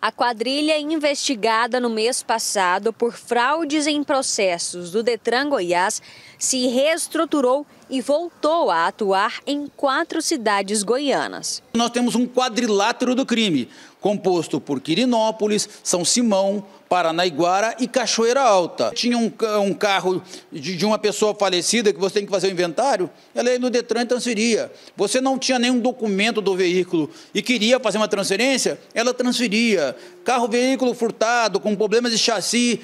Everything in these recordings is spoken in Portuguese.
A quadrilha é investigada no mês passado por fraudes em processos do Detran Goiás se reestruturou e voltou a atuar em quatro cidades goianas. Nós temos um quadrilátero do crime, composto por Quirinópolis, São Simão, Paranaiguara e Cachoeira Alta. Tinha um, um carro de, de, uma pessoa falecida que você tem que fazer o inventário, ela ia no Detran e transferia. Você não tinha nenhum documento do veículo e queria fazer uma transferência, ela transferia. Carro, veículo furtado, com problemas de chassi,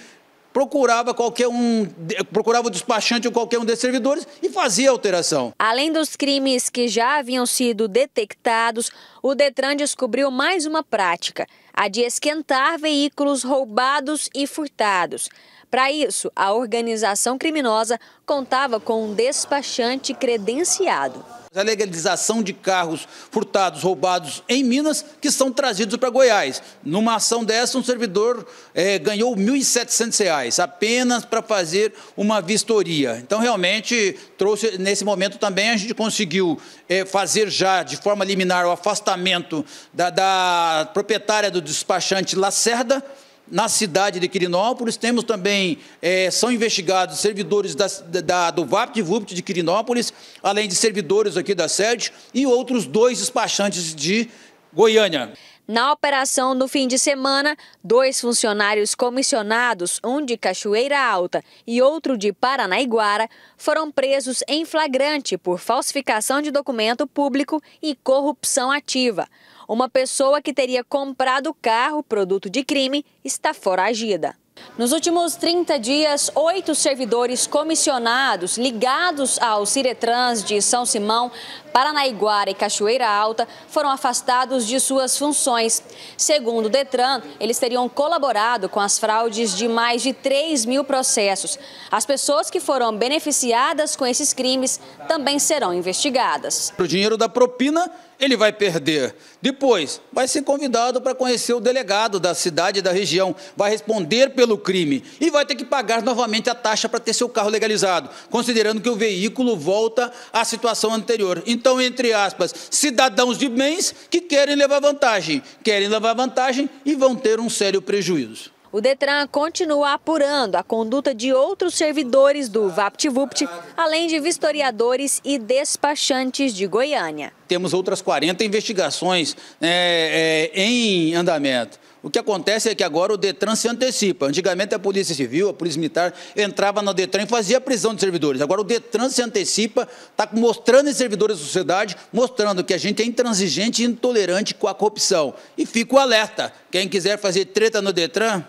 procurava qualquer um, procurava o despachante ou qualquer um desses servidores e fazia alteração. Além dos crimes que já haviam sido detectados, o Detran descobriu mais uma prática, a de esquentar veículos roubados e furtados. Para isso, a organização criminosa contava com um despachante credenciado. A legalização de carros furtados, roubados em Minas, que são trazidos para Goiás. Numa ação dessa, um servidor é, ganhou R$ 1.700 apenas para fazer uma vistoria. Então, realmente, trouxe nesse momento também, a gente conseguiu é, fazer já de forma liminar o afastamento da, da proprietária do despachante Lacerda na cidade de Quirinópolis, temos também, é, são investigados servidores da, da, do VaptVupt de Quirinópolis, além de servidores aqui da sede e outros dois despachantes de Goiânia. Na operação no fim de semana, dois funcionários comissionados, um de Cachoeira Alta e outro de Paranaiguara, foram presos em flagrante por falsificação de documento público e corrupção ativa. Uma pessoa que teria comprado o carro, produto de crime, está foragida. Nos últimos 30 dias, oito servidores comissionados ligados ao Ciretrans de São Simão, Paranaiguara e Cachoeira Alta foram afastados de suas funções. Segundo o Detran, eles teriam colaborado com as fraudes de mais de 3 mil processos. As pessoas que foram beneficiadas com esses crimes também serão investigadas. O dinheiro da propina ele vai perder. Depois, vai ser convidado para conhecer o delegado da cidade e da região, vai responder pelo crime e vai ter que pagar novamente a taxa para ter seu carro legalizado, considerando que o veículo volta à situação anterior. Então, entre aspas, cidadãos de bens que querem levar vantagem, querem levar vantagem e vão ter um sério prejuízo. O Detran continua apurando a conduta de outros servidores do VaptVupt, além de vistoriadores e despachantes de Goiânia temos outras 40 investigações é, é, em andamento. O que acontece é que agora o Detran se antecipa. Antigamente a Polícia Civil, a Polícia Militar, entrava no Detran e fazia a prisão de servidores. Agora o Detran se antecipa, está mostrando em servidores da sociedade, mostrando que a gente é intransigente e intolerante com a corrupção. E fico alerta: quem quiser fazer treta no Detran,